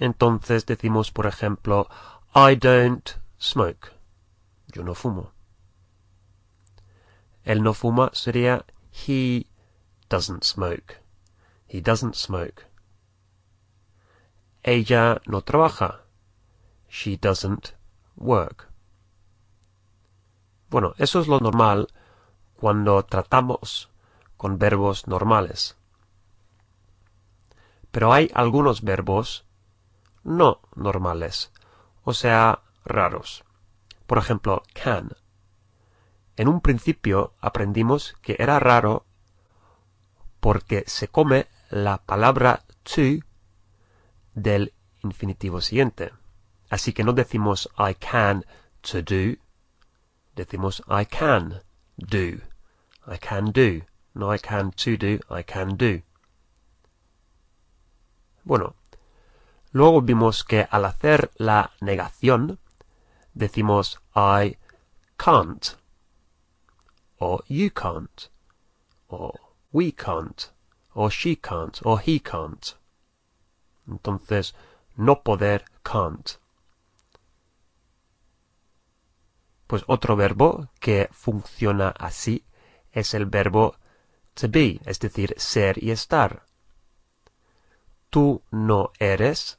Entonces decimos, por ejemplo, I don't smoke. Yo no fumo. Él no fuma sería he doesn't smoke. He doesn't smoke. Ella no trabaja. She doesn't work. Bueno, eso es lo normal cuando tratamos con verbos normales. Pero hay algunos verbos no normales, o sea, raros. Por ejemplo, can. En un principio aprendimos que era raro porque se come la palabra to del infinitivo siguiente. Así que no decimos I can to do, decimos I can do. I can do. No I can to do, I can do. Bueno, Luego vimos que al hacer la negación, decimos I can't, o you can't, o we can't, o she can't, o he can't. Entonces, no poder can't. Pues otro verbo que funciona así es el verbo to be, es decir, ser y estar. Tú no eres,